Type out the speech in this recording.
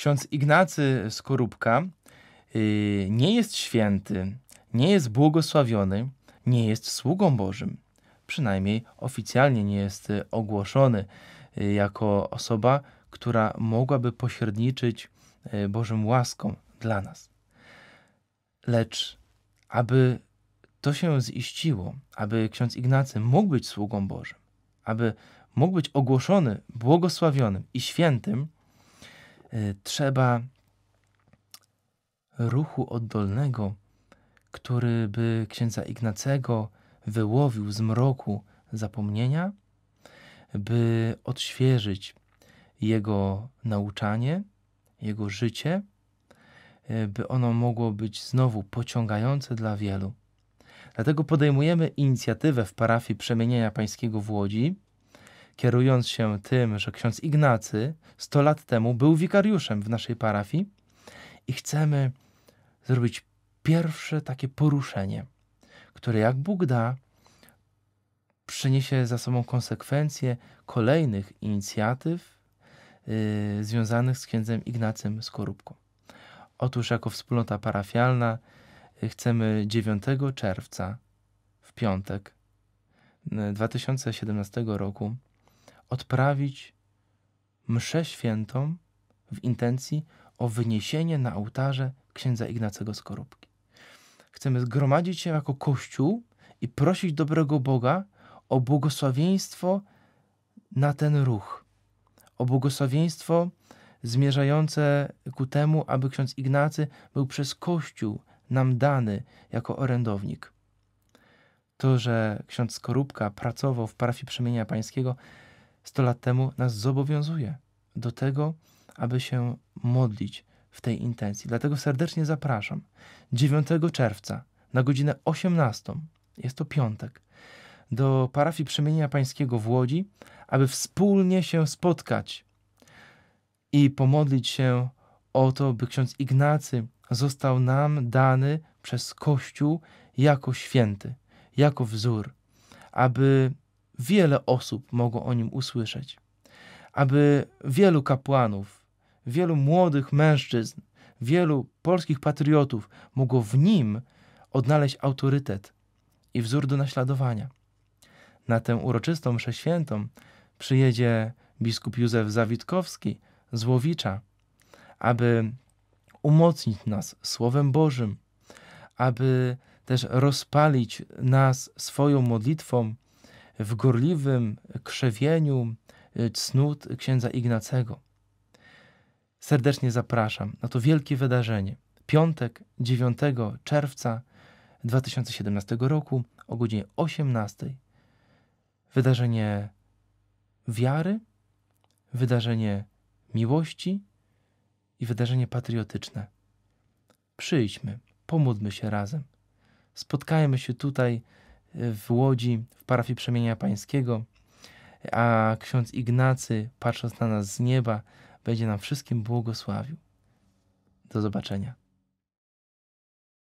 Ksiądz Ignacy Skorupka y, nie jest święty, nie jest błogosławiony, nie jest sługą Bożym. Przynajmniej oficjalnie nie jest y, ogłoszony y, jako osoba, która mogłaby pośredniczyć Bożym łaską dla nas. Lecz aby to się ziściło, aby ksiądz Ignacy mógł być sługą Bożym, aby mógł być ogłoszony błogosławionym i świętym, E, trzeba ruchu oddolnego, który by księdza Ignacego wyłowił z mroku zapomnienia, by odświeżyć jego nauczanie, jego życie, e, by ono mogło być znowu pociągające dla wielu. Dlatego podejmujemy inicjatywę w parafii przemienienia pańskiego w Łodzi, kierując się tym, że ksiądz Ignacy 100 lat temu był wikariuszem w naszej parafii i chcemy zrobić pierwsze takie poruszenie, które jak Bóg da, przyniesie za sobą konsekwencje kolejnych inicjatyw yy, związanych z księdzem Ignacym Skorupką. Otóż jako wspólnota parafialna y, chcemy 9 czerwca w piątek 2017 y, roku odprawić mszę świętą w intencji o wyniesienie na ołtarze księdza Ignacego Skorupki. Chcemy zgromadzić się jako Kościół i prosić dobrego Boga o błogosławieństwo na ten ruch, o błogosławieństwo zmierzające ku temu, aby ksiądz Ignacy był przez Kościół nam dany jako orędownik. To, że ksiądz Skorupka pracował w parafii Przemienia Pańskiego, 100 lat temu nas zobowiązuje do tego, aby się modlić w tej intencji. Dlatego serdecznie zapraszam. 9 czerwca na godzinę 18, jest to piątek, do parafii Przemienienia Pańskiego w Łodzi, aby wspólnie się spotkać i pomodlić się o to, by ksiądz Ignacy został nam dany przez Kościół jako święty, jako wzór, aby wiele osób mogło o nim usłyszeć. Aby wielu kapłanów, wielu młodych mężczyzn, wielu polskich patriotów mogło w nim odnaleźć autorytet i wzór do naśladowania. Na tę uroczystą mszę świętą przyjedzie biskup Józef Zawitkowski z Łowicza, aby umocnić nas Słowem Bożym, aby też rozpalić nas swoją modlitwą, w gorliwym krzewieniu y, cnót księdza Ignacego. Serdecznie zapraszam na to wielkie wydarzenie. Piątek 9 czerwca 2017 roku o godzinie 18. Wydarzenie wiary, wydarzenie miłości i wydarzenie patriotyczne. Przyjdźmy, pomódlmy się razem. Spotkajmy się tutaj w Łodzi, w parafii Przemienia Pańskiego, a ksiądz Ignacy, patrząc na nas z nieba, będzie nam wszystkim błogosławił. Do zobaczenia.